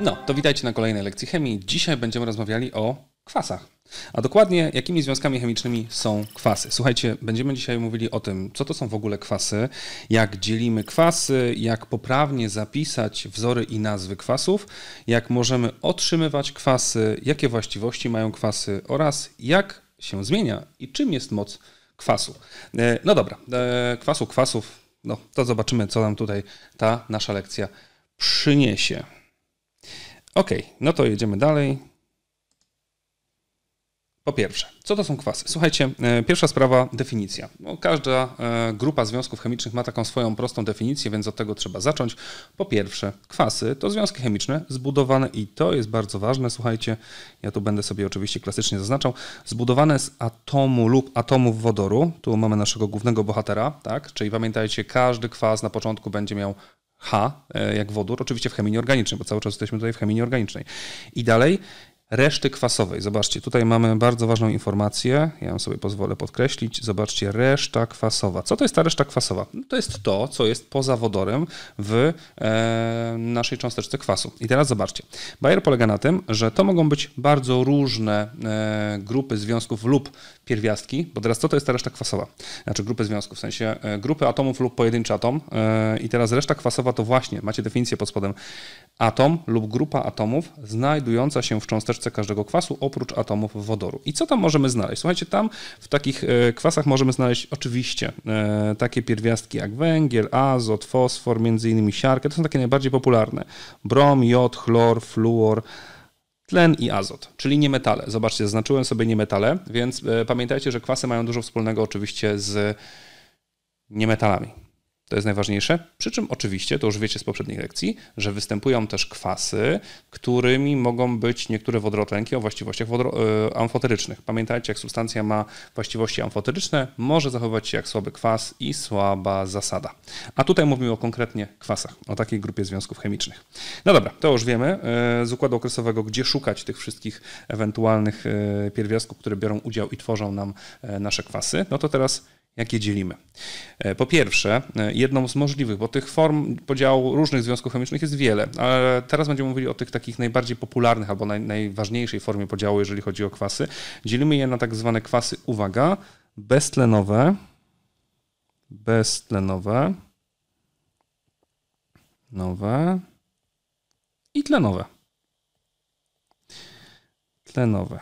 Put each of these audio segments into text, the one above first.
No, to witajcie na kolejnej lekcji chemii. Dzisiaj będziemy rozmawiali o kwasach. A dokładnie, jakimi związkami chemicznymi są kwasy? Słuchajcie, będziemy dzisiaj mówili o tym, co to są w ogóle kwasy, jak dzielimy kwasy, jak poprawnie zapisać wzory i nazwy kwasów, jak możemy otrzymywać kwasy, jakie właściwości mają kwasy oraz jak się zmienia i czym jest moc kwasu. E, no dobra, e, kwasu, kwasów, no to zobaczymy, co nam tutaj ta nasza lekcja przyniesie. Ok, no to jedziemy dalej. Po pierwsze, co to są kwasy? Słuchajcie, e, pierwsza sprawa definicja. No, każda e, grupa związków chemicznych ma taką swoją prostą definicję, więc od tego trzeba zacząć. Po pierwsze, kwasy to związki chemiczne zbudowane i to jest bardzo ważne, słuchajcie, ja tu będę sobie oczywiście klasycznie zaznaczał, zbudowane z atomu lub atomów wodoru. Tu mamy naszego głównego bohatera, tak? Czyli pamiętajcie, każdy kwas na początku będzie miał H, e, jak wodór, oczywiście w chemii nieorganicznej, bo cały czas jesteśmy tutaj w chemii nieorganicznej. I dalej reszty kwasowej. Zobaczcie, tutaj mamy bardzo ważną informację, ja ją sobie pozwolę podkreślić. Zobaczcie, reszta kwasowa. Co to jest ta reszta kwasowa? No to jest to, co jest poza wodorem w e, naszej cząsteczce kwasu. I teraz zobaczcie. Bayer polega na tym, że to mogą być bardzo różne e, grupy związków lub pierwiastki, bo teraz co to jest ta reszta kwasowa? Znaczy grupy związków, w sensie e, grupy atomów lub pojedynczy atom. E, I teraz reszta kwasowa to właśnie, macie definicję pod spodem, atom lub grupa atomów znajdująca się w cząsteczce cząsteczce każdego kwasu, oprócz atomów wodoru. I co tam możemy znaleźć? Słuchajcie, tam w takich e, kwasach możemy znaleźć oczywiście e, takie pierwiastki jak węgiel, azot, fosfor, między innymi siarkę. To są takie najbardziej popularne. Brom, jod, chlor, fluor tlen i azot, czyli niemetale. Zobaczcie, zaznaczyłem sobie niemetale, więc e, pamiętajcie, że kwasy mają dużo wspólnego oczywiście z niemetalami. To jest najważniejsze. Przy czym oczywiście, to już wiecie z poprzednich lekcji, że występują też kwasy, którymi mogą być niektóre wodorotlenki o właściwościach wodro- e, amfoterycznych. Pamiętajcie, jak substancja ma właściwości amfoteryczne, może zachować się jak słaby kwas i słaba zasada. A tutaj mówimy o konkretnie kwasach, o takiej grupie związków chemicznych. No dobra, to już wiemy e, z układu okresowego, gdzie szukać tych wszystkich ewentualnych e, pierwiastków, które biorą udział i tworzą nam nasze kwasy. No to teraz jakie dzielimy. E, po pierwsze, e, jedną z możliwych, bo tych form podziału różnych związków chemicznych jest wiele, ale teraz będziemy mówili o tych takich najbardziej popularnych albo naj, najważniejszej formie podziału, jeżeli chodzi o kwasy. Dzielimy je na tak zwane kwasy, uwaga, beztlenowe, beztlenowe, nowe i tlenowe. Tlenowe.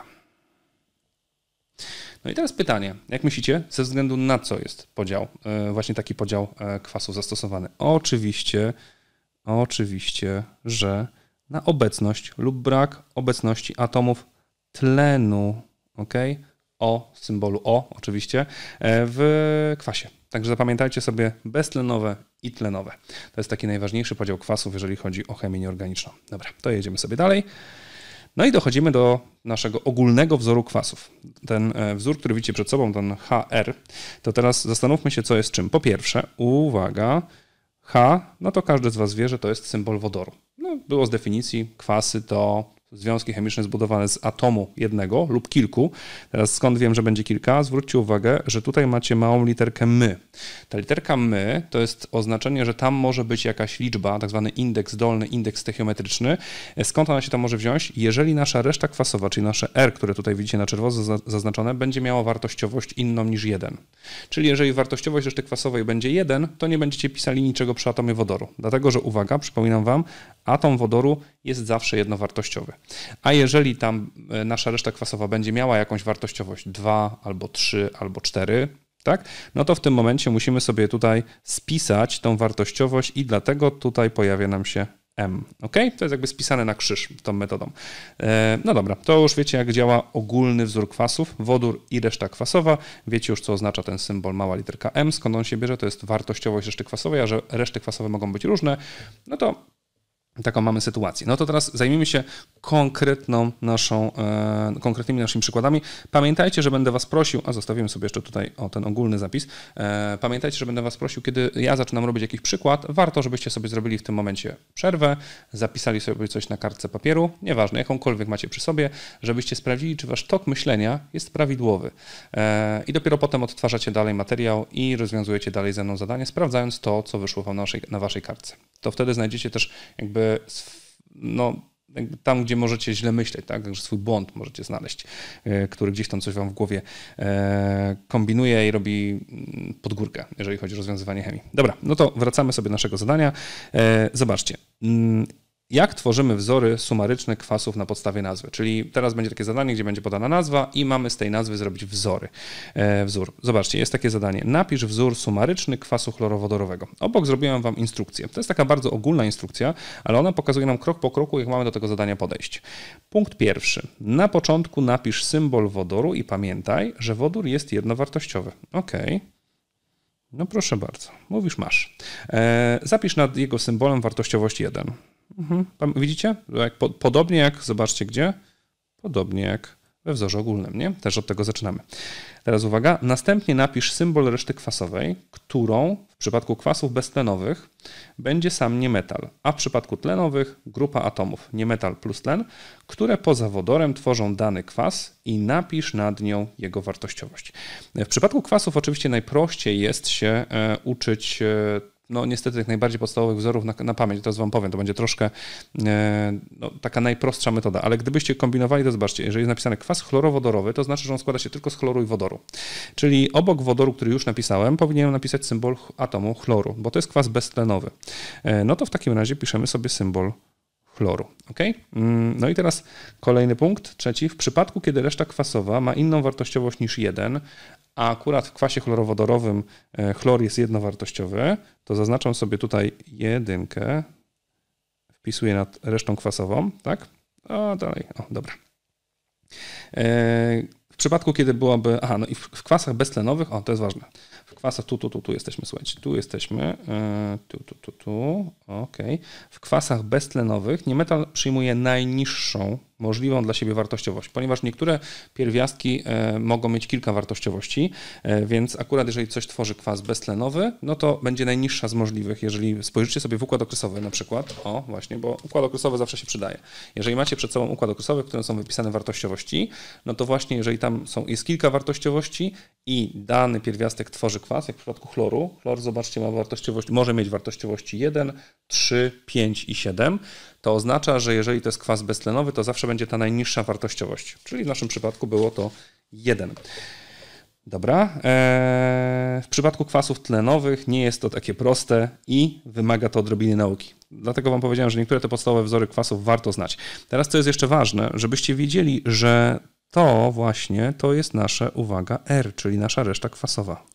No i teraz pytanie, jak myślicie, ze względu na co jest podział, e, właśnie taki podział e, kwasów zastosowany? Oczywiście, oczywiście, że na obecność lub brak obecności atomów tlenu, ok? O, symbolu O oczywiście, e, w kwasie. Także zapamiętajcie sobie beztlenowe i tlenowe. To jest taki najważniejszy podział kwasów, jeżeli chodzi o chemię nieorganiczną. Dobra, to jedziemy sobie dalej. No i dochodzimy do naszego ogólnego wzoru kwasów. Ten e, wzór, który widzicie przed sobą, ten HR, to teraz zastanówmy się, co jest czym. Po pierwsze, uwaga, H, no to każdy z Was wie, że to jest symbol wodoru. No, było z definicji, kwasy to związki chemiczne zbudowane z atomu jednego lub kilku. Teraz skąd wiem, że będzie kilka? Zwróćcie uwagę, że tutaj macie małą literkę my. Ta literka my to jest oznaczenie, że tam może być jakaś liczba, tak zwany indeks dolny, indeks stechiometryczny. E, skąd ona się tam może wziąć? Jeżeli nasza reszta kwasowa, czyli nasze R, które tutaj widzicie na czerwono zaznaczone, będzie miała wartościowość inną niż 1. Czyli jeżeli wartościowość reszty kwasowej będzie 1, to nie będziecie pisali niczego przy atomie wodoru. Dlatego, że uwaga, przypominam Wam, atom wodoru jest zawsze jednowartościowy. A jeżeli tam e, nasza reszta kwasowa będzie miała jakąś wartościowość 2 albo 3 albo 4, tak? No to w tym momencie musimy sobie tutaj spisać tą wartościowość i dlatego tutaj pojawia nam się M. Ok? To jest jakby spisane na krzyż tą metodą. E, no dobra, to już wiecie, jak działa ogólny wzór kwasów, wodór i reszta kwasowa. Wiecie już, co oznacza ten symbol mała literka M, skąd on się bierze, to jest wartościowość reszty kwasowej, a że reszty kwasowe mogą być różne, no to taką mamy sytuację. No to teraz zajmijmy się konkretną naszą, e, konkretnymi naszymi przykładami. Pamiętajcie, że będę Was prosił, a zostawiłem sobie jeszcze tutaj o ten ogólny zapis. E, pamiętajcie, że będę Was prosił, kiedy ja zaczynam robić jakiś przykład, warto, żebyście sobie zrobili w tym momencie przerwę, zapisali sobie coś na kartce papieru, nieważne, jakąkolwiek macie przy sobie, żebyście sprawdzili, czy Wasz tok myślenia jest prawidłowy. E, I dopiero potem odtwarzacie dalej materiał i rozwiązujecie dalej ze mną zadanie, sprawdzając to, co wyszło Wam na Waszej, kartce. To wtedy znajdziecie też jakby no, tam, gdzie możecie źle myśleć, tak? Także swój błąd możecie znaleźć, e, który gdzieś tam coś wam w głowie e, kombinuje i robi mm, podgórkę, jeżeli chodzi o rozwiązywanie chemii. Dobra, no to wracamy sobie do naszego zadania. E, zobaczcie mm, jak tworzymy wzory sumaryczne kwasów na podstawie nazwy. Czyli teraz będzie takie zadanie, gdzie będzie podana nazwa i mamy z tej nazwy zrobić wzory. E, wzór. Zobaczcie, jest takie zadanie. Napisz wzór sumaryczny kwasu chlorowodorowego. Obok zrobiłem Wam instrukcję. To jest taka bardzo ogólna instrukcja, ale ona pokazuje nam krok po kroku, jak mamy do tego zadania podejść. Punkt pierwszy. Na początku napisz symbol wodoru i pamiętaj, że wodór jest jednowartościowy. OK. No proszę bardzo. Mówisz masz. E, zapisz nad jego symbolem wartościowość 1. Mhm. Widzicie? podobnie jak, zobaczcie gdzie, podobnie jak we wzorze ogólnym, nie? Też od tego zaczynamy. Teraz uwaga, następnie napisz symbol reszty kwasowej, którą w przypadku kwasów beztlenowych będzie sam niemetal, a w przypadku tlenowych grupa atomów niemetal plus tlen, które poza wodorem tworzą dany kwas i napisz nad nią jego wartościowość. W przypadku kwasów oczywiście najprościej jest się e, uczyć e, no niestety tych najbardziej podstawowych wzorów na, na pamięć. Teraz wam powiem, to będzie troszkę e, no, taka najprostsza metoda, ale gdybyście kombinowali, to zobaczcie, jeżeli jest napisane kwas chlorowodorowy, to znaczy, że on składa się tylko z chloru i wodoru. Czyli obok wodoru, który już napisałem, powinienem napisać symbol atomu chloru, bo to jest kwas beztlenowy. E, no to w takim razie piszemy sobie symbol chloru. ok? Mm, no i teraz kolejny punkt, trzeci. W przypadku, kiedy reszta kwasowa ma inną wartościowość niż 1, a akurat w kwasie chlorowodorowym e, chlor jest jednowartościowy, to zaznaczam sobie tutaj jedynkę, wpisuję nad resztą kwasową, tak? O, dalej, o, dobra. E, w przypadku, kiedy byłoby, Aha, no i w kwasach beztlenowych, o to jest ważne. W kwasach tu, tu, tu, tu jesteśmy, słuchajcie, tu jesteśmy, yy, tu, tu, tu, tu, okej. Okay. W kwasach beztlenowych niemetal przyjmuje najniższą możliwą dla siebie wartościowość, ponieważ niektóre pierwiastki e, mogą mieć kilka wartościowości, e, więc akurat jeżeli coś tworzy kwas beztlenowy, no to będzie najniższa z możliwych. Jeżeli spojrzycie sobie w układ okresowy na przykład, o właśnie, bo układ okresowy zawsze się przydaje. Jeżeli macie przed sobą układ okresowy, w którym są wypisane wartościowości, no to właśnie jeżeli tam są, jest kilka wartościowości i dany pierwiastek tworzy kwas, jak w przypadku chloru, chlor zobaczcie ma wartościowość, może mieć wartościowości 1, 3, 5 i 7, to oznacza, że jeżeli to jest kwas beztlenowy, to zawsze będzie ta najniższa wartościowość. Czyli w naszym przypadku było to 1. Dobra. Eee, w przypadku kwasów tlenowych nie jest to takie proste i wymaga to odrobiny nauki. Dlatego Wam powiedziałem, że niektóre te podstawowe wzory kwasów warto znać. Teraz, co jest jeszcze ważne, żebyście wiedzieli, że to właśnie to jest nasze, uwaga, R, czyli nasza reszta kwasowa.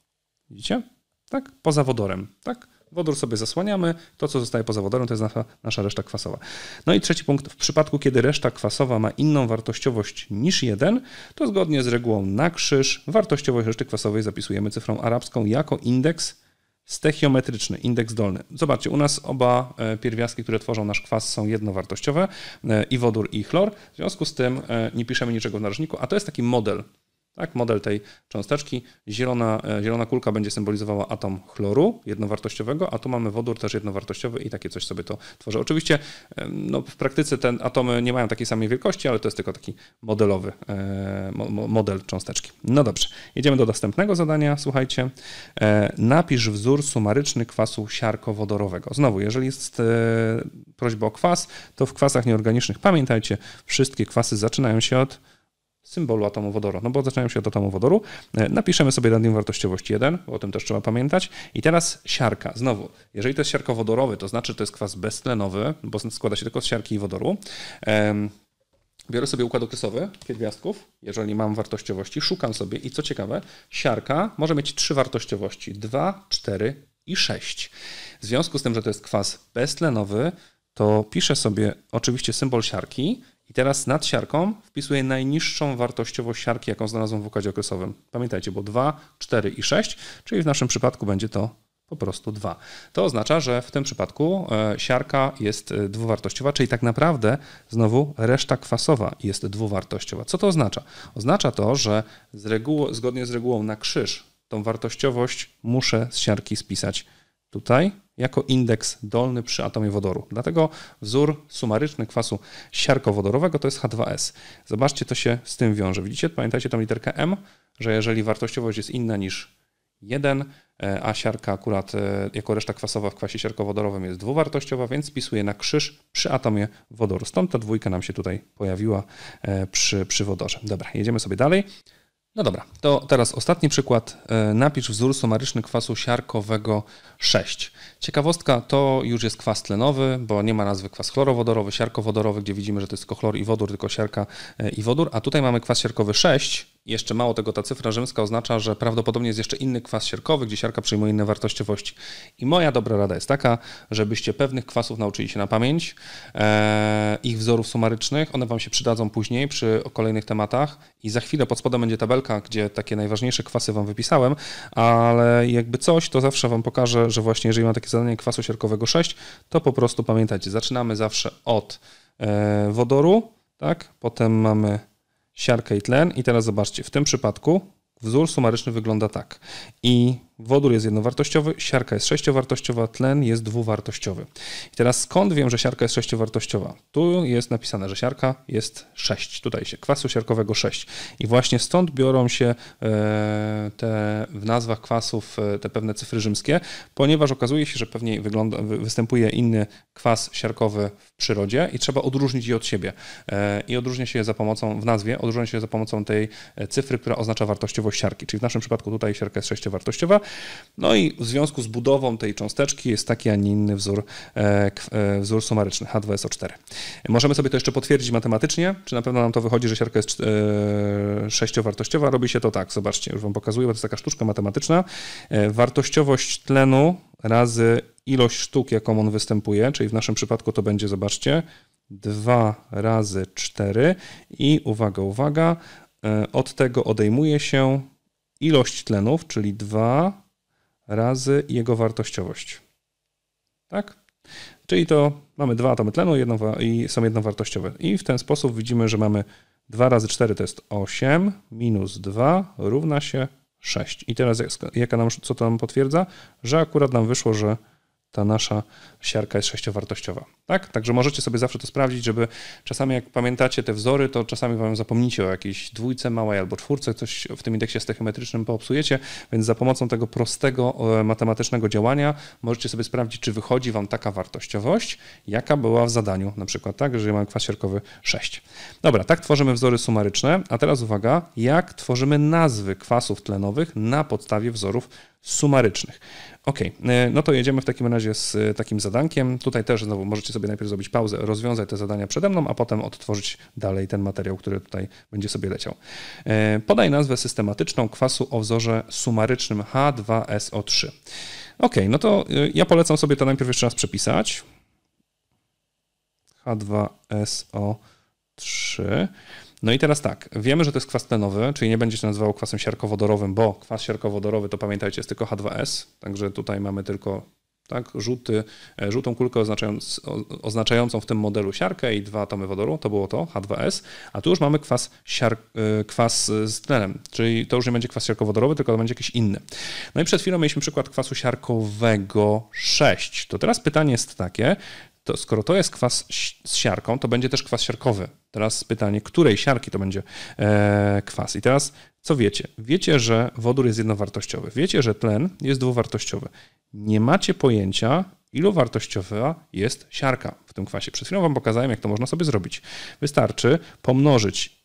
Widzicie? Tak? Poza wodorem, tak? Wodór sobie zasłaniamy, to co zostaje poza wodorem to jest nasza, nasza reszta kwasowa. No i trzeci punkt, w przypadku kiedy reszta kwasowa ma inną wartościowość niż 1, to zgodnie z regułą na krzyż wartościowość reszty kwasowej zapisujemy cyfrą arabską jako indeks stechiometryczny, indeks dolny. Zobaczcie, u nas oba e, pierwiastki, które tworzą nasz kwas są jednowartościowe, e, i wodór, i chlor. W związku z tym e, nie piszemy niczego w narożniku, a to jest taki model. Tak, model tej cząsteczki. Zielona, e, zielona kulka będzie symbolizowała atom chloru jednowartościowego, a tu mamy wodór też jednowartościowy i takie coś sobie to tworzy. Oczywiście no, w praktyce te atomy nie mają takiej samej wielkości, ale to jest tylko taki modelowy e, model cząsteczki. No dobrze, idziemy do następnego zadania. Słuchajcie, e, napisz wzór sumaryczny kwasu siarkowodorowego. Znowu, jeżeli jest prośba o kwas, to w kwasach nieorganicznych pamiętajcie, wszystkie kwasy zaczynają się od symbolu atomu wodoru, no bo zaczynają się od atomu wodoru. E, napiszemy sobie nad wartościowości wartościowość 1, o tym też trzeba pamiętać. I teraz siarka, znowu, jeżeli to jest siarkowodorowy, to znaczy, że to jest kwas beztlenowy, no bo składa się tylko z siarki i wodoru. Biorę sobie układ okresowy pierwiastków, jeżeli mam wartościowości, szukam sobie i co ciekawe, siarka może mieć trzy wartościowości, 2, 4 i 6. W związku z tym, że to jest kwas beztlenowy, to piszę sobie oczywiście symbol siarki, i teraz nad siarką wpisuję najniższą wartościowość siarki, jaką znalazłem w układzie okresowym. Pamiętajcie, bo 2, 4 i 6, czyli w naszym przypadku będzie to po prostu 2. To oznacza, że w tym przypadku e, siarka jest e, dwuwartościowa, czyli tak naprawdę znowu reszta kwasowa jest dwuwartościowa. Co to oznacza? Oznacza to, że z zgodnie z regułą na krzyż tą wartościowość muszę z siarki spisać tutaj jako indeks dolny przy atomie wodoru. Dlatego wzór sumaryczny kwasu siarkowodorowego to jest H2S. Zobaczcie, to się z tym wiąże. Widzicie? Pamiętajcie tą literkę M, że jeżeli wartościowość jest inna niż 1, e, a siarka akurat e, jako reszta kwasowa w kwasie siarkowodorowym jest dwuwartościowa, więc spisuje na krzyż przy atomie wodoru. Stąd ta dwójka nam się tutaj pojawiła e, przy, przy wodorze. Dobra, jedziemy sobie dalej. No dobra, to teraz ostatni przykład. E, napisz wzór sumaryczny kwasu siarkowego 6. Ciekawostka to już jest kwas tlenowy, bo nie ma nazwy kwas chlorowodorowy, siarkowodorowy, gdzie widzimy, że to jest tylko chlor i wodór, tylko siarka e, i wodór, a tutaj mamy kwas siarkowy 6, jeszcze mało tego, ta cyfra rzymska oznacza, że prawdopodobnie jest jeszcze inny kwas sierkowy, gdzie siarka przyjmuje inne wartościowości. I moja dobra rada jest taka, żebyście pewnych kwasów nauczyli się na pamięć, e, ich wzorów sumarycznych, one wam się przydadzą później przy kolejnych tematach i za chwilę pod spodem będzie tabelka, gdzie takie najważniejsze kwasy wam wypisałem, ale jakby coś, to zawsze wam pokażę, że właśnie jeżeli mam takie zadanie kwasu sierkowego 6, to po prostu pamiętajcie, zaczynamy zawsze od e, wodoru, tak? Potem mamy siarkę i tlen. I teraz zobaczcie, w tym przypadku wzór sumaryczny wygląda tak. I Wodór jest jednowartościowy, siarka jest sześciowartościowa, tlen jest dwuwartościowy. I teraz skąd wiem, że siarka jest sześciowartościowa? Tu jest napisane, że siarka jest 6. Tutaj się kwasu siarkowego 6. I właśnie stąd biorą się e, te w nazwach kwasów e, te pewne cyfry rzymskie, ponieważ okazuje się, że pewnie wygląda, występuje inny kwas siarkowy w przyrodzie i trzeba odróżnić je od siebie. E, I odróżnia się je za pomocą, w nazwie, odróżnia się je za pomocą tej cyfry, która oznacza wartościowość siarki. Czyli w naszym przypadku tutaj siarka jest sześciowartościowa, no i w związku z budową tej cząsteczki jest taki, a nie inny wzór, e, e, wzór sumaryczny H2SO4. Możemy sobie to jeszcze potwierdzić matematycznie, czy na pewno nam to wychodzi, że siarka jest e, sześciowartościowa. Robi się to tak, zobaczcie, już Wam pokazuję, bo to jest taka sztuczka matematyczna. Wartościowość tlenu razy ilość sztuk, jaką on występuje, czyli w naszym przypadku to będzie, zobaczcie, 2 razy 4 i uwaga, uwaga, od tego odejmuje się ilość tlenów, czyli 2 razy jego wartościowość. Tak? Czyli to mamy dwa atomy tlenu jedno, i są jednowartościowe. I w ten sposób widzimy, że mamy 2 razy 4 to jest 8, minus 2 równa się 6. I teraz jaka nam, co to nam potwierdza? Że akurat nam wyszło, że ta nasza siarka jest sześciowartościowa. Tak? Także możecie sobie zawsze to sprawdzić, żeby czasami jak pamiętacie te wzory, to czasami wam zapomnicie o jakiejś dwójce małej albo czwórce, coś w tym indeksie stoichiometrycznym poopsujecie, więc za pomocą tego prostego e, matematycznego działania możecie sobie sprawdzić, czy wychodzi wam taka wartościowość, jaka była w zadaniu, na przykład tak, że mamy kwas siarkowy 6. Dobra, tak tworzymy wzory sumaryczne, a teraz uwaga, jak tworzymy nazwy kwasów tlenowych na podstawie wzorów sumarycznych. Ok, e, no to jedziemy w takim razie z e, takim zadaniem zadankiem. Tutaj też znowu możecie sobie najpierw zrobić pauzę, rozwiązać te zadania przede mną, a potem odtworzyć dalej ten materiał, który tutaj będzie sobie leciał. E, podaj nazwę systematyczną kwasu o wzorze sumarycznym H2SO3. Ok, no to e, ja polecam sobie to najpierw jeszcze raz przepisać. H2SO3. No i teraz tak, wiemy, że to jest kwas tlenowy, czyli nie będzie się nazywał kwasem siarkowodorowym, bo kwas siarkowodorowy to pamiętajcie jest tylko H2S, także tutaj mamy tylko tak? Żółty, e, żółtą kulkę oznaczając, oznaczającą w tym modelu siarkę i dwa atomy wodoru, to było to, H2S, a tu już mamy kwas, e, kwas e, z tlenem, czyli to już nie będzie kwas siarkowodorowy, tylko to będzie jakiś inny. No i przed chwilą mieliśmy przykład kwasu siarkowego 6. To teraz pytanie jest takie, to skoro to jest kwas z siarką, to będzie też kwas siarkowy. Teraz pytanie, której siarki to będzie kwas. I teraz co wiecie? Wiecie, że wodór jest jednowartościowy. Wiecie, że tlen jest dwuwartościowy. Nie macie pojęcia, ilu wartościowa jest siarka w tym kwasie. Przed chwilą Wam pokazałem, jak to można sobie zrobić. Wystarczy pomnożyć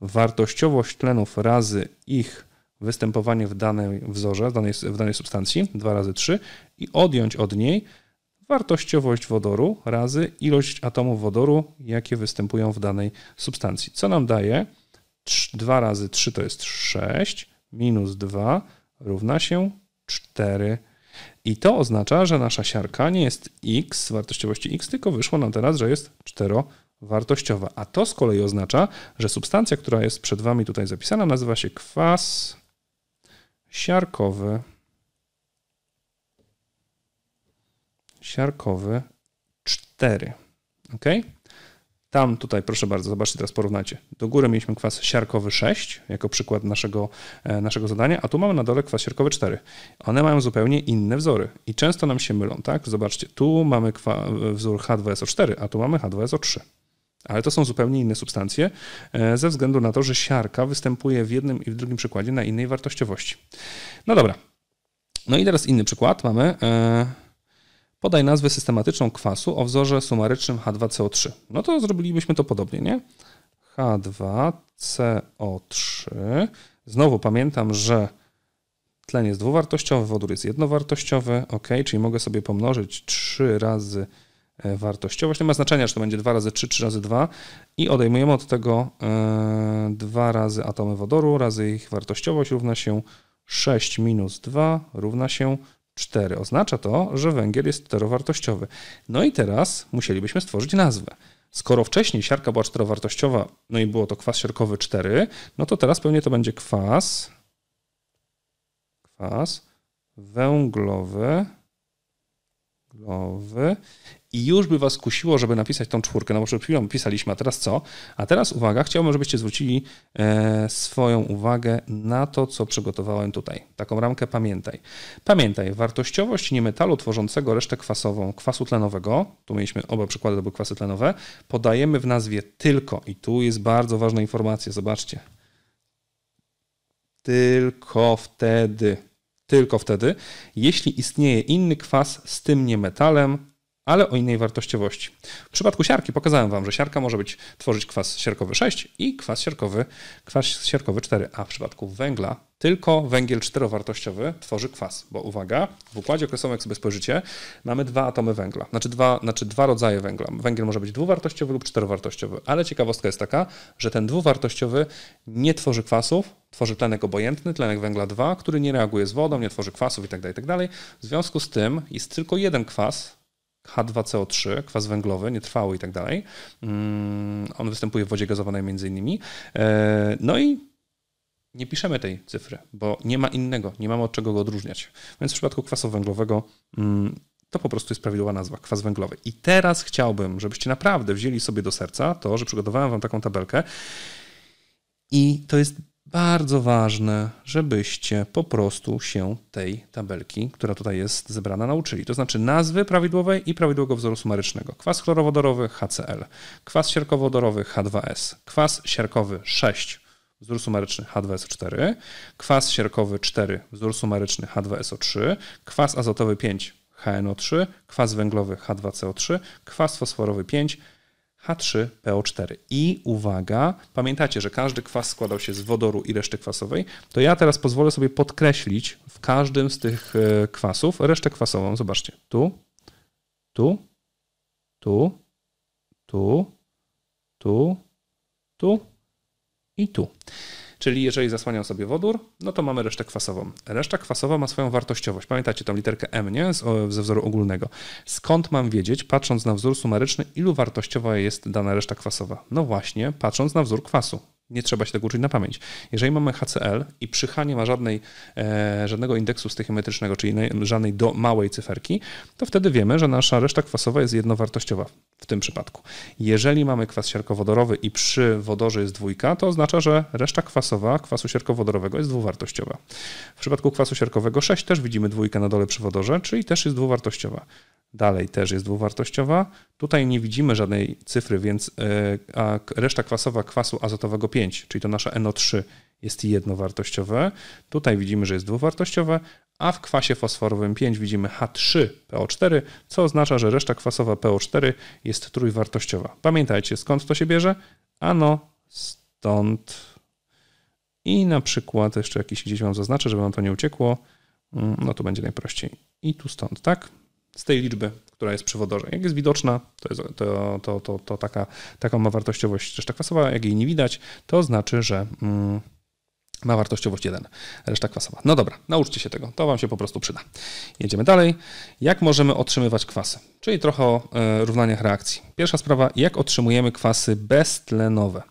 wartościowość tlenów razy ich występowanie w danej wzorze, w danej, w danej substancji, 2 razy 3 i odjąć od niej wartościowość wodoru razy ilość atomów wodoru, jakie występują w danej substancji. Co nam daje 2 razy 3 to jest 6, minus 2 równa się 4. I to oznacza, że nasza siarka nie jest x wartościowości x, tylko wyszło nam teraz, że jest 4 wartościowa. A to z kolei oznacza, że substancja, która jest przed Wami tutaj zapisana, nazywa się kwas siarkowy. Siarkowy 4. Okay? Tam, tutaj, proszę bardzo, zobaczcie, teraz porównajcie. Do góry mieliśmy kwas siarkowy 6, jako przykład naszego, e, naszego zadania, a tu mamy na dole kwas siarkowy 4. One mają zupełnie inne wzory i często nam się mylą, tak? Zobaczcie, tu mamy e, wzór H2SO4, a tu mamy H2SO3. Ale to są zupełnie inne substancje, e, ze względu na to, że siarka występuje w jednym i w drugim przykładzie na innej wartościowości. No dobra. No i teraz inny przykład mamy podaj nazwę systematyczną kwasu o wzorze sumarycznym H2CO3. No to zrobilibyśmy to podobnie, nie? H2CO3. Znowu pamiętam, że tlen jest dwuwartościowy, wodór jest jednowartościowy, ok, czyli mogę sobie pomnożyć 3 razy e, wartościowość. Nie ma znaczenia, czy to będzie 2 razy 3, 3 razy 2 i odejmujemy od tego 2 e, razy atomy wodoru razy ich wartościowość równa się 6 minus 2 równa się 4. Oznacza to, że węgiel jest czterowartościowy. No i teraz musielibyśmy stworzyć nazwę. Skoro wcześniej siarka była czterowartościowa, no i było to kwas siarkowy 4, no to teraz pewnie to będzie kwas, kwas węglowy, węglowy i już by was kusiło, żeby napisać tą czwórkę, no bo przed chwilą pisaliśmy, a teraz co? A teraz uwaga, chciałbym, żebyście zwrócili e, swoją uwagę na to, co przygotowałem tutaj. Taką ramkę pamiętaj. Pamiętaj, wartościowość niemetalu tworzącego resztę kwasową kwasu tlenowego, tu mieliśmy oba przykłady, to były kwasy tlenowe, podajemy w nazwie tylko, i tu jest bardzo ważna informacja, zobaczcie. Tylko wtedy, tylko wtedy, jeśli istnieje inny kwas z tym niemetalem, ale o innej wartościowości. W przypadku siarki pokazałem Wam, że siarka może być, tworzyć kwas siarkowy 6 i kwas siarkowy, kwas siarkowy 4, a w przypadku węgla tylko węgiel czterowartościowy tworzy kwas, bo uwaga, w układzie okresowym, jak sobie spojrzycie, mamy dwa atomy węgla, znaczy dwa, znaczy dwa rodzaje węgla. Węgiel może być dwuwartościowy lub czterowartościowy, ale ciekawostka jest taka, że ten dwuwartościowy nie tworzy kwasów, tworzy tlenek obojętny, tlenek węgla 2, który nie reaguje z wodą, nie tworzy kwasów itd., tak itd. Tak w związku z tym jest tylko jeden kwas H2CO3, kwas węglowy, nietrwały i tak dalej. Mm, on występuje w wodzie gazowanej między innymi. E, no i nie piszemy tej cyfry, bo nie ma innego, nie mamy od czego go odróżniać. Więc w przypadku kwasu węglowego mm, to po prostu jest prawidłowa nazwa, kwas węglowy. I teraz chciałbym, żebyście naprawdę wzięli sobie do serca to, że przygotowałem wam taką tabelkę i to jest bardzo ważne, żebyście po prostu się tej tabelki, która tutaj jest zebrana, nauczyli. To znaczy nazwy prawidłowej i prawidłowego wzoru sumarycznego. Kwas chlorowodorowy HCl, kwas siarkowodorowy H2S, kwas siarkowy 6, wzór sumaryczny H2SO4, kwas siarkowy 4, wzór sumaryczny H2SO3, kwas azotowy 5, HNO3, kwas węglowy H2CO3, kwas fosforowy 5, H3PO4. I uwaga, pamiętacie, że każdy kwas składał się z wodoru i reszty kwasowej, to ja teraz pozwolę sobie podkreślić w każdym z tych e, kwasów resztę kwasową. Zobaczcie, tu, tu, tu, tu, tu, tu i tu. Czyli jeżeli zasłaniam sobie wodór, no to mamy resztę kwasową. Reszta kwasowa ma swoją wartościowość. Pamiętacie tą literkę M, nie? Ze wzoru ogólnego. Skąd mam wiedzieć, patrząc na wzór sumaryczny, ilu wartościowa jest dana reszta kwasowa? No właśnie, patrząc na wzór kwasu nie trzeba się tego uczyć na pamięć. Jeżeli mamy HCl i przy H nie ma żadnej, e, żadnego indeksu stechiometrycznego, czyli żadnej do małej cyferki, to wtedy wiemy, że nasza reszta kwasowa jest jednowartościowa w tym przypadku. Jeżeli mamy kwas siarkowodorowy i przy wodorze jest dwójka, to oznacza, że reszta kwasowa kwasu siarkowodorowego jest dwuwartościowa. W przypadku kwasu siarkowego 6 też widzimy dwójkę na dole przy wodorze, czyli też jest dwuwartościowa dalej też jest dwuwartościowa. Tutaj nie widzimy żadnej cyfry, więc e, a reszta kwasowa kwasu azotowego 5 czyli to nasze NO3 jest jednowartościowe. Tutaj widzimy, że jest dwuwartościowe, a w kwasie fosforowym 5 widzimy H3PO4, co oznacza, że reszta kwasowa PO4 jest trójwartościowa. Pamiętajcie, skąd to się bierze? Ano stąd. I na przykład jeszcze jakiś gdzieś Wam zaznaczę, żeby Wam to nie uciekło. Mm, no to będzie najprościej. I tu stąd, tak? z tej liczby, która jest przy wodorze. Jak jest widoczna, to, jest, to, to, to, to taka, taką ma wartościowość reszta kwasowa. Jak jej nie widać, to znaczy, że mm, ma wartościowość 1, reszta kwasowa. No dobra, nauczcie się tego, to Wam się po prostu przyda. Jedziemy dalej. Jak możemy otrzymywać kwasy? Czyli trochę o e, równaniach reakcji. Pierwsza sprawa, jak otrzymujemy kwasy beztlenowe?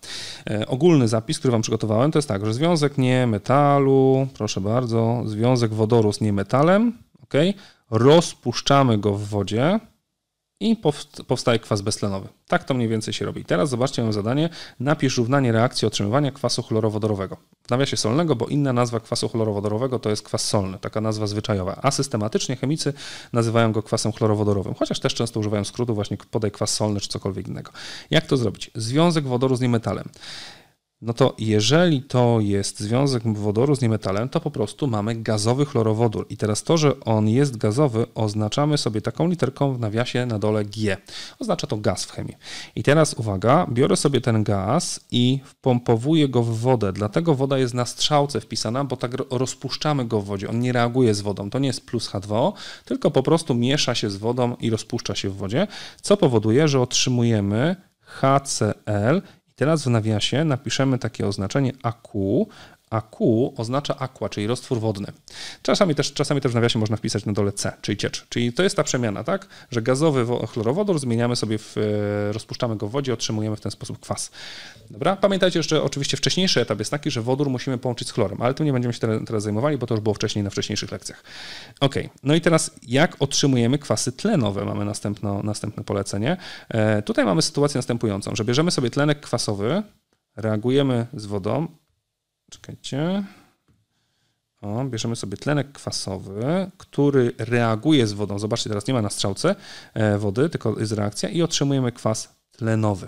E, ogólny zapis, który Wam przygotowałem, to jest tak, że związek nie metalu, proszę bardzo, związek wodoru z niemetalem, ok, rozpuszczamy go w wodzie i powstaje kwas beztlenowy. Tak to mniej więcej się robi. Teraz zobaczcie moje zadanie. Napisz równanie reakcji otrzymywania kwasu chlorowodorowego. W nawiasie solnego, bo inna nazwa kwasu chlorowodorowego to jest kwas solny, taka nazwa zwyczajowa, a systematycznie chemicy nazywają go kwasem chlorowodorowym, chociaż też często używają skrótu właśnie podaj kwas solny czy cokolwiek innego. Jak to zrobić? Związek wodoru z niemetalem no to jeżeli to jest związek wodoru z niemetalem, to po prostu mamy gazowy chlorowodór. I teraz to, że on jest gazowy, oznaczamy sobie taką literką w nawiasie na dole G. Oznacza to gaz w chemii. I teraz uwaga, biorę sobie ten gaz i wpompowuję go w wodę. Dlatego woda jest na strzałce wpisana, bo tak rozpuszczamy go w wodzie. On nie reaguje z wodą. To nie jest plus H2O, tylko po prostu miesza się z wodą i rozpuszcza się w wodzie, co powoduje, że otrzymujemy HCl i teraz w nawiasie napiszemy takie oznaczenie AQ, a Q oznacza aqua, czyli roztwór wodny. Czasami też, czasami też w nawiasie można wpisać na dole C, czyli ciecz. Czyli to jest ta przemiana, tak? Że gazowy chlorowodór zmieniamy sobie, w, e, rozpuszczamy go w wodzie, otrzymujemy w ten sposób kwas. Dobra? Pamiętajcie jeszcze, oczywiście wcześniejszy etap jest taki, że wodór musimy połączyć z chlorem, ale tym nie będziemy się teraz, teraz zajmowali, bo to już było wcześniej na wcześniejszych lekcjach. Ok, no i teraz jak otrzymujemy kwasy tlenowe? Mamy następno, następne polecenie. E, tutaj mamy sytuację następującą, że bierzemy sobie tlenek kwasowy, reagujemy z wodą, Czekajcie. O, bierzemy sobie tlenek kwasowy, który reaguje z wodą. Zobaczcie, teraz nie ma na strzałce e, wody, tylko jest reakcja i otrzymujemy kwas tlenowy.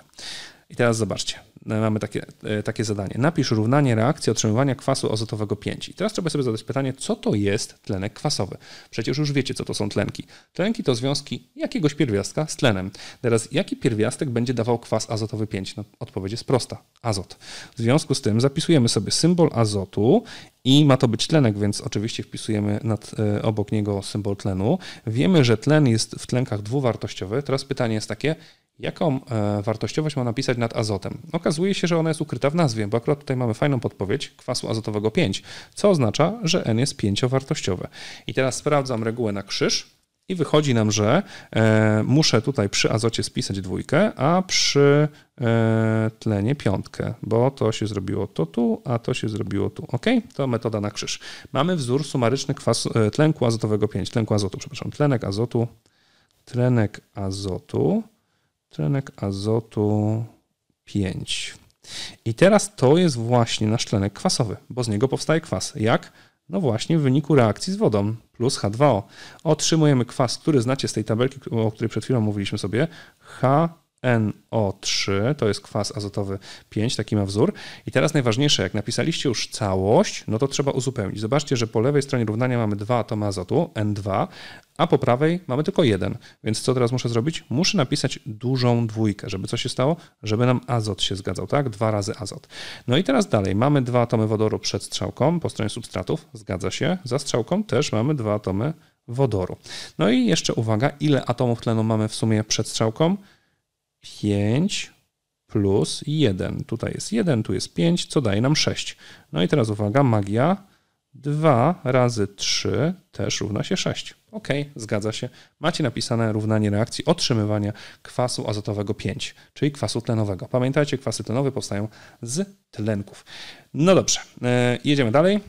I teraz zobaczcie, mamy takie, e, takie zadanie. Napisz równanie reakcji otrzymywania kwasu azotowego 5. I teraz trzeba sobie zadać pytanie, co to jest tlenek kwasowy? Przecież już wiecie, co to są tlenki. Tlenki to związki jakiegoś pierwiastka z tlenem. Teraz jaki pierwiastek będzie dawał kwas azotowy 5? No, odpowiedź jest prosta. Azot. W związku z tym zapisujemy sobie symbol azotu i ma to być tlenek, więc oczywiście wpisujemy nad, e, obok niego symbol tlenu. Wiemy, że tlen jest w tlenkach dwuwartościowy. Teraz pytanie jest takie, jaką e, wartościowość ma napisać nad azotem. Okazuje się, że ona jest ukryta w nazwie, bo akurat tutaj mamy fajną podpowiedź kwasu azotowego 5, co oznacza, że N jest pięciowartościowe. I teraz sprawdzam regułę na krzyż i wychodzi nam, że e, muszę tutaj przy azocie spisać dwójkę, a przy e, tlenie piątkę, bo to się zrobiło to tu, a to się zrobiło tu. Ok, to metoda na krzyż. Mamy wzór sumaryczny kwasu, tlenku azotowego 5, tlenku azotu, przepraszam, tlenek azotu, tlenek azotu Tlenek azotu 5. I teraz to jest właśnie nasz tlenek kwasowy, bo z niego powstaje kwas. Jak? No właśnie w wyniku reakcji z wodą plus H2O. Otrzymujemy kwas, który znacie z tej tabelki, o której przed chwilą mówiliśmy sobie, H2O. NO3, to jest kwas azotowy 5, taki ma wzór. I teraz najważniejsze, jak napisaliście już całość, no to trzeba uzupełnić. Zobaczcie, że po lewej stronie równania mamy dwa atomy azotu, N2, a po prawej mamy tylko jeden. Więc co teraz muszę zrobić? Muszę napisać dużą dwójkę, żeby co się stało? Żeby nam azot się zgadzał, tak? Dwa razy azot. No i teraz dalej. Mamy dwa atomy wodoru przed strzałką po stronie substratów, zgadza się. Za strzałką też mamy dwa atomy wodoru. No i jeszcze uwaga, ile atomów tlenu mamy w sumie przed strzałką? 5 plus 1. Tutaj jest 1, tu jest 5, co daje nam 6. No i teraz uwaga, magia. 2 razy 3 też równa się 6. Ok, zgadza się. Macie napisane równanie reakcji otrzymywania kwasu azotowego 5, czyli kwasu tlenowego. Pamiętajcie, kwasy tlenowe powstają z tlenków. No dobrze, e, jedziemy dalej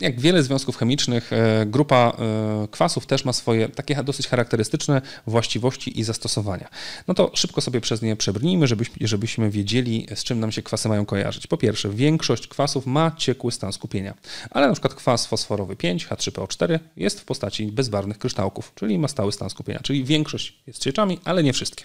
jak wiele związków chemicznych, e, grupa e, kwasów też ma swoje takie dosyć charakterystyczne właściwości i zastosowania. No to szybko sobie przez nie przebrnijmy, żebyśmy, żebyśmy wiedzieli, z czym nam się kwasy mają kojarzyć. Po pierwsze, większość kwasów ma ciekły stan skupienia, ale na przykład kwas fosforowy 5, H3PO4 jest w postaci bezbarwnych kryształków, czyli ma stały stan skupienia, czyli większość jest cieczami, ale nie wszystkie.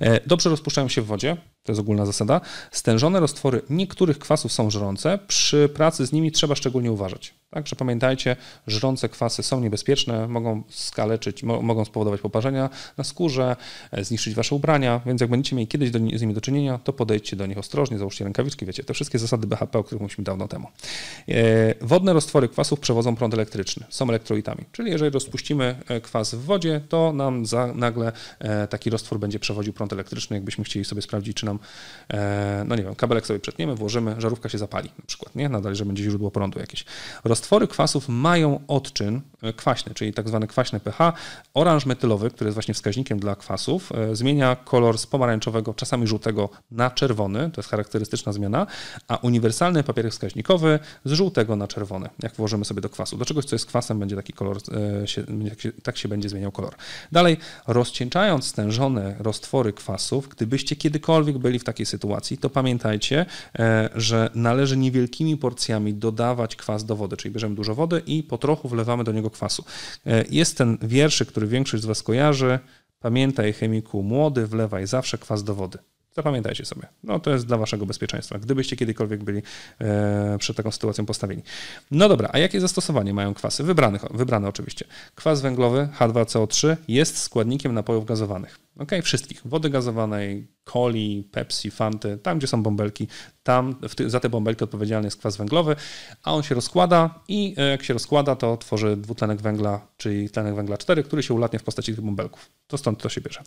E, dobrze rozpuszczają się w wodzie, to jest ogólna zasada. Stężone roztwory niektórych kwasów są żrące. Przy pracy z nimi trzeba szczególnie uważać. Także pamiętajcie, żrące kwasy są niebezpieczne, mogą skaleczyć, mogą spowodować poparzenia na skórze, e, zniszczyć wasze ubrania, więc jak będziecie mieli kiedyś do, z nimi do czynienia, to podejdźcie do nich ostrożnie, załóżcie rękawiczki, wiecie, te wszystkie zasady BHP, o których mówiliśmy dawno temu. E, wodne roztwory kwasów przewodzą prąd elektryczny, są elektrolitami, czyli jeżeli rozpuścimy e, kwas w wodzie, to nam za, nagle taki roztwór będzie przewodził prąd elektryczny, jakbyśmy chcieli sobie sprawdzić, czy nam nam, e, no nie wiem, kabelek sobie przetniemy, włożymy, żarówka się zapali na przykład, nie? Nadal, że będzie źródło prądu jakieś. Roztwory kwasów mają odczyn, E, kwaśne, czyli tak zwane kwaśne pH. Oranż metylowy, który jest właśnie wskaźnikiem dla kwasów, e, zmienia kolor z pomarańczowego, czasami żółtego na czerwony, to jest charakterystyczna zmiana, a uniwersalny papierek wskaźnikowy z żółtego na czerwony, jak włożymy sobie do kwasu. Do czegoś, co jest kwasem, będzie taki kolor, e, się, tak się będzie zmieniał kolor. Dalej, rozcieńczając stężone roztwory kwasów, gdybyście kiedykolwiek byli w takiej sytuacji, to pamiętajcie, że należy niewielkimi porcjami dodawać kwas do wody, czyli bierzemy dużo wody i po trochu wlewamy do niego kwasu. E, jest ten wierszy, który większość z Was kojarzy. Pamiętaj, chemiku młody, wlewaj zawsze kwas do wody. Zapamiętajcie sobie. No to jest dla waszego bezpieczeństwa, gdybyście kiedykolwiek byli e, przed taką sytuacją postawieni. No dobra, a jakie zastosowanie mają kwasy? Wybrane, wybrane oczywiście. Kwas węglowy H2CO3 jest składnikiem napojów gazowanych ok, wszystkich, wody gazowanej, coli, Pepsi, Fanty, tam gdzie są bąbelki, tam ty, za te bąbelki odpowiedzialny jest kwas węglowy, a on się rozkłada i e, jak się rozkłada, to tworzy dwutlenek węgla, czyli tlenek węgla 4, który się ulatnia w postaci tych bąbelków. To stąd to się bierze.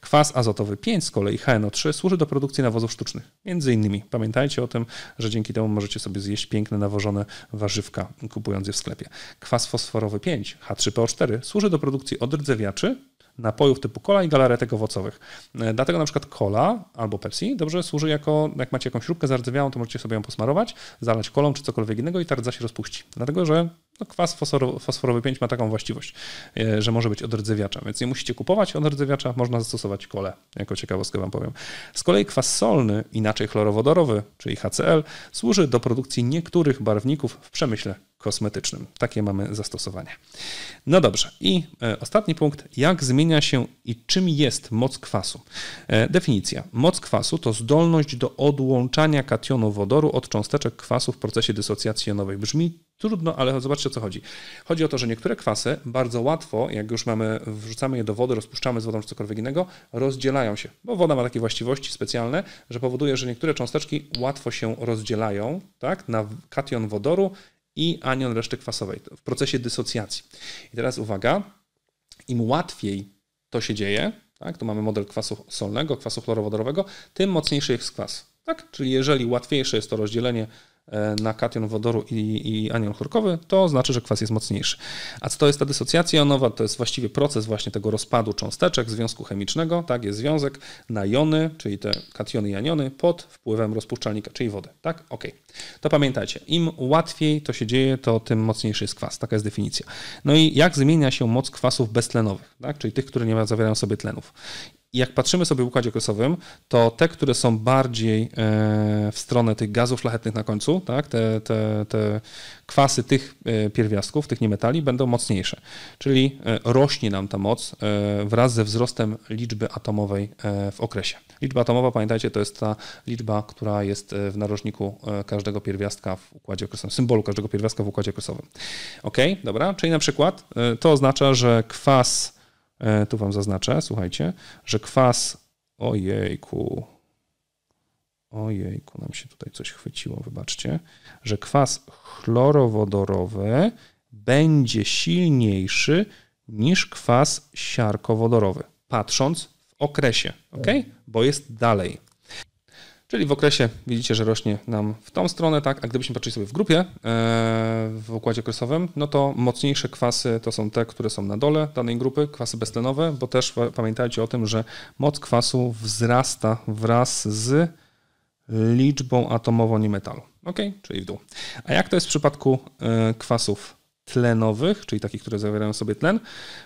Kwas azotowy 5 z kolei HNO3 służy do produkcji nawozów sztucznych, między innymi. Pamiętajcie o tym, że dzięki temu możecie sobie zjeść piękne nawożone warzywka, kupując je w sklepie. Kwas fosforowy 5, H3PO4 służy do produkcji odrdzewiaczy, napojów typu cola i galaretek owocowych. E, dlatego na przykład cola albo Pepsi dobrze służy jako, jak macie jakąś śrubkę zardzewiałą, to możecie sobie ją posmarować, zalać kolą czy cokolwiek innego i ta rdza się rozpuści. Dlatego, że no, kwas fosforowy 5 ma taką właściwość, e, że może być odrdzewiaczem, więc nie musicie kupować odrdzewiacza, można zastosować kole, jako ciekawostkę Wam powiem. Z kolei kwas solny, inaczej chlorowodorowy, czyli HCl, służy do produkcji niektórych barwników w przemyśle kosmetycznym. Takie mamy zastosowanie. No dobrze, i e, ostatni punkt, jak zmienia się i czym jest moc kwasu? E, definicja. Moc kwasu to zdolność do odłączania kationu wodoru od cząsteczek kwasu w procesie dysocjacji jonowej. Brzmi Trudno, ale zobaczcie o co chodzi. Chodzi o to, że niektóre kwasy bardzo łatwo, jak już mamy, wrzucamy je do wody, rozpuszczamy z wodą czy cokolwiek innego, rozdzielają się, bo woda ma takie właściwości specjalne, że powoduje, że niektóre cząsteczki łatwo się rozdzielają tak, na kation wodoru i anion reszty kwasowej w procesie dysocjacji. I teraz uwaga, im łatwiej to się dzieje, tak, tu mamy model kwasu solnego, kwasu chlorowodorowego, tym mocniejszy jest kwas. Tak? Czyli jeżeli łatwiejsze jest to rozdzielenie E, na kation wodoru i, i anion chlorkowy, to znaczy, że kwas jest mocniejszy. A co to jest ta dysocjacja jonowa? To jest właściwie proces właśnie tego rozpadu cząsteczek związku chemicznego, tak, jest związek na jony, czyli te kationy i aniony pod wpływem rozpuszczalnika, czyli wody, tak? Ok. To pamiętajcie, im łatwiej to się dzieje, to tym mocniejszy jest kwas, taka jest definicja. No i jak zmienia się moc kwasów beztlenowych, tak? czyli tych, które nie zawierają sobie tlenów. I jak patrzymy sobie w układzie okresowym, to te, które są bardziej e, w stronę tych gazów szlachetnych na końcu, tak, te, te, te kwasy tych e, pierwiastków, tych niemetali będą mocniejsze. Czyli e, rośnie nam ta moc wraz ze wzrostem liczby atomowej w okresie. Liczba atomowa, pamiętajcie, to jest ta liczba, która jest w narożniku każdego pierwiastka w układzie okresowym, symbolu każdego pierwiastka w układzie okresowym. Ok, dobra, czyli na przykład to oznacza, że kwas E, tu wam zaznaczę, słuchajcie, że kwas. Ojejku. Ojejku, nam się tutaj coś chwyciło, wybaczcie. Że kwas chlorowodorowy będzie silniejszy niż kwas siarkowodorowy, patrząc w okresie, ok? Tak. Bo jest dalej. Czyli w okresie widzicie, że rośnie nam w tą stronę, tak? A gdybyśmy patrzyli sobie w grupie e, w układzie okresowym, no to mocniejsze kwasy to są te, które są na dole danej grupy, kwasy beztlenowe, bo też pamiętajcie o tym, że moc kwasu wzrasta wraz z liczbą atomową niemetalu. Ok, czyli w dół. A jak to jest w przypadku e, kwasów tlenowych, czyli takich, które zawierają sobie tlen?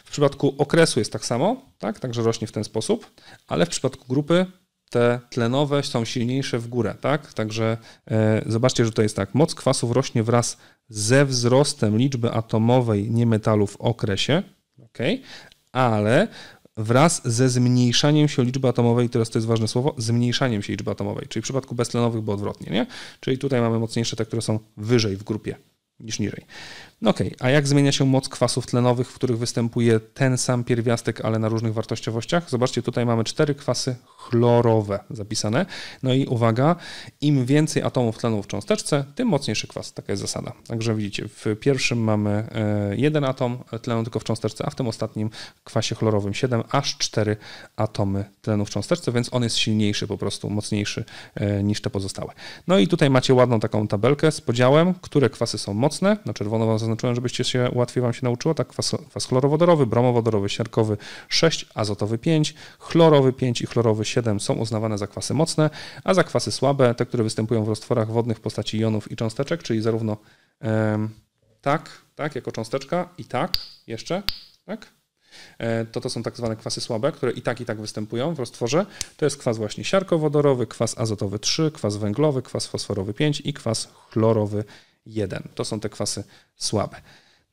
W przypadku okresu jest tak samo, tak? Także rośnie w ten sposób, ale w przypadku grupy te tlenowe są silniejsze w górę, tak? Także e, zobaczcie, że to jest tak. Moc kwasów rośnie wraz ze wzrostem liczby atomowej niemetalu w okresie, okay? ale wraz ze zmniejszaniem się liczby atomowej, teraz to jest ważne słowo, zmniejszaniem się liczby atomowej, czyli w przypadku beztlenowych było odwrotnie, nie? Czyli tutaj mamy mocniejsze te, które są wyżej w grupie niż niżej. No okej, okay. a jak zmienia się moc kwasów tlenowych, w których występuje ten sam pierwiastek, ale na różnych wartościowościach? Zobaczcie, tutaj mamy cztery kwasy chlorowe zapisane. No i uwaga, im więcej atomów tlenu w cząsteczce, tym mocniejszy kwas. Taka jest zasada. Także widzicie, w pierwszym mamy e, jeden atom tlenu tylko w cząsteczce, a w tym ostatnim kwasie chlorowym 7, aż 4 atomy tlenu w cząsteczce, więc on jest silniejszy po prostu, mocniejszy e, niż te pozostałe. No i tutaj macie ładną taką tabelkę z podziałem, które kwasy są mocne, na czerwono zaznaczone zaznaczyłem, żebyście się łatwiej Wam się nauczyło, tak kwas, chlorowodorowy, bromowodorowy, siarkowy 6, azotowy 5, chlorowy 5 i chlorowy 7 są uznawane za kwasy mocne, a za kwasy słabe, te, które występują w roztworach wodnych w postaci jonów i cząsteczek, czyli zarówno e, tak, tak, jako cząsteczka i tak, jeszcze, tak, e, to to są tak zwane kwasy słabe, które i tak i tak występują w roztworze. To jest kwas właśnie siarkowodorowy, kwas azotowy 3, kwas węglowy, kwas fosforowy 5 i kwas chlorowy 1. To są te kwasy słabe.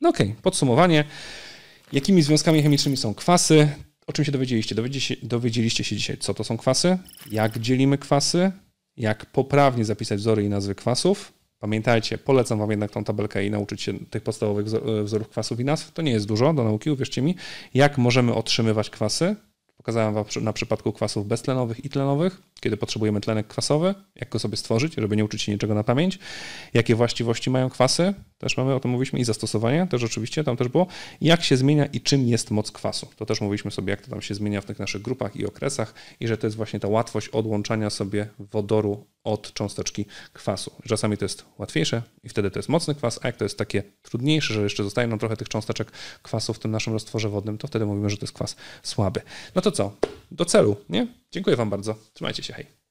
No okej, okay, podsumowanie. Jakimi związkami chemicznymi są kwasy? O czym się dowiedzieliście? Dowiedzieliście, dowiedzieliście się dzisiaj, co to są kwasy, jak dzielimy kwasy, jak poprawnie zapisać wzory i nazwy kwasów. Pamiętajcie, polecam Wam jednak tą tabelkę i nauczyć się tych podstawowych e, wzorów kwasów i nazw. To nie jest dużo do nauki, uwierzcie mi. Jak możemy otrzymywać kwasy, Pokazałem Wam na przypadku kwasów beztlenowych i tlenowych, kiedy potrzebujemy tlenek kwasowy, jak go sobie stworzyć, żeby nie uczyć się niczego na pamięć, jakie właściwości mają kwasy, też mamy, o tym mówiliśmy i zastosowanie, też oczywiście tam też było, jak się zmienia i czym jest moc kwasu. To też mówiliśmy sobie, jak to tam się zmienia w tych naszych grupach i okresach i że to jest właśnie ta łatwość odłączania sobie wodoru od cząsteczki kwasu. Czasami to jest łatwiejsze i wtedy to jest mocny kwas, a jak to jest takie trudniejsze, że jeszcze zostaje nam trochę tych cząsteczek kwasu w tym naszym roztworze wodnym, to wtedy mówimy, że to jest kwas słaby. No to co? Do celu, nie? Dziękuję Wam bardzo. Trzymajcie się, hej.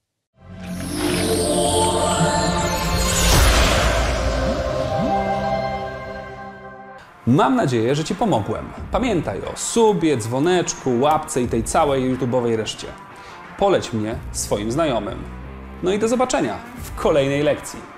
Mam nadzieję, że Ci pomogłem. Pamiętaj o subie, dzwoneczku, łapce i tej całej YouTube'owej reszcie. Poleć mnie swoim znajomym. No i do zobaczenia w kolejnej lekcji.